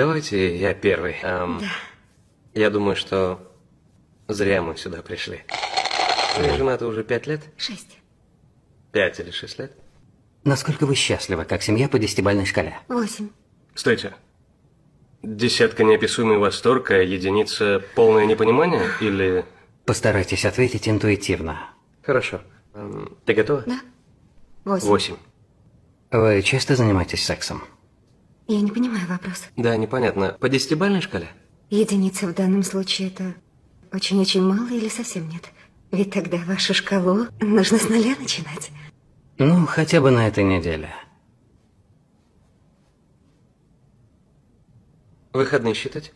Давайте я первый. Эм, да. Я думаю, что зря мы сюда пришли. Вы хм. женаты уже пять лет? Шесть. Пять или шесть лет? Насколько вы счастливы, как семья по десятибальной шкале? Восемь. Стойте. Десятка неописуемый восторг, а единица полное непонимание или... Постарайтесь ответить интуитивно. Хорошо. Эм, ты готова? Да. Восемь. Восемь. Вы часто занимаетесь сексом? Я не понимаю вопрос. Да, непонятно. По десятибальной шкале? Единица в данном случае это очень-очень мало или совсем нет. Ведь тогда вашу шкалу нужно с нуля начинать. Ну, хотя бы на этой неделе. Выходные считать?